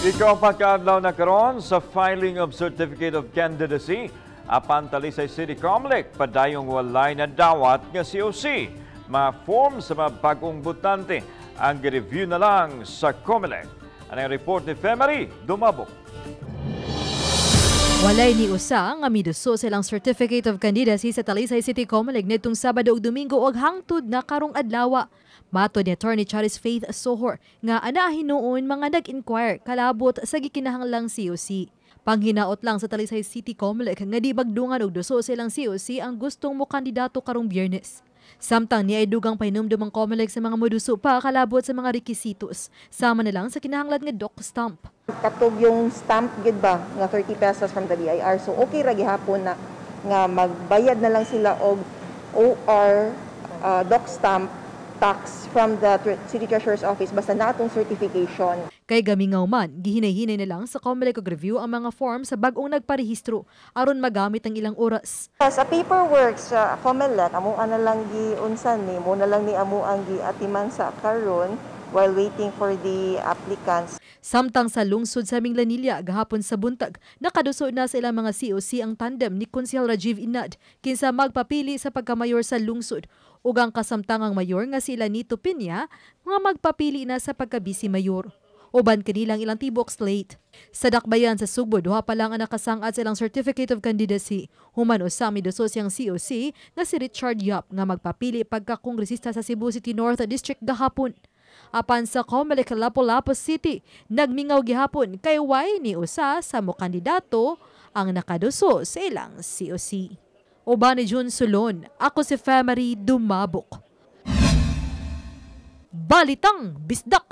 Ikaw pagkaadlaw na karon sa filing of Certificate of Candidacy apan Talisay City Comlec padayong walay na dawat nga COC. Mga form sa mga bagong butante ang review na lang sa Comelec. Ang report ni Femery Dumabok. Walay ni usa nga miduso silang Certificate of Candidacy sa Talisay City Comelec nitong Sabado ug Domingo og hangtod na karong adlaw. Mato ni Attorney Charis Faith Sohor nga anahin noon mga nag-inquire kalabot sa gikinahanglang COC. Panghinaot lang sa Talisay City Comelec nga di bagdungan og duso silang COC ang gustong mo kandidato karong biyernes. Samtang ni ay dugang painumdum ang Comelec sa mga moduso pa kalabot sa mga requisitos. Sama na lang sa kinahanglan nga doc stamp. Katog yung stamp gid ba nga 30 pesos from the BIR. So okay ra gihapon na nga magbayad na lang sila og OR uh, doc stamp tax from the City Treasurer's Office basta natong certification. Kay Gamingaw man, gihinay-hinay na lang sa Comelec review ang mga form sa bagong nagparehistro aron magamit ang ilang oras. Sa paperwork sa Comelec, amo na lang gi unsan ni, muna lang ni amo ang gi atiman sa karon while waiting for the applicants. Samtang sa lungsod sa Minglanilla gahapon sa buntag, nakaduso na sa ilang mga COC ang tandem ni Konsehal Rajiv Inad kinsa magpapili sa pagkamayor sa lungsod ug ang kasamtangang mayor nga sila Nito Pinya nga magpapili na sa pagkabisi mayor uban kanilang ilang tibok slate. Sa Dakbayan sa Sugbo, duha pa lang ang nakasangat sa ilang Certificate of Candidacy. Human usa may siyang COC nga si Richard Yap nga magpapili pagka kongresista sa Cebu City North District gahapon. Apan sa Comelec Lapu-Lapu City, nagmingaw gihapon kay way ni usa sa mo kandidato ang nakaduso sa ilang COC. Uba ni Jun Sulon, ako si Femery Dumabok. Balitang Bisdak!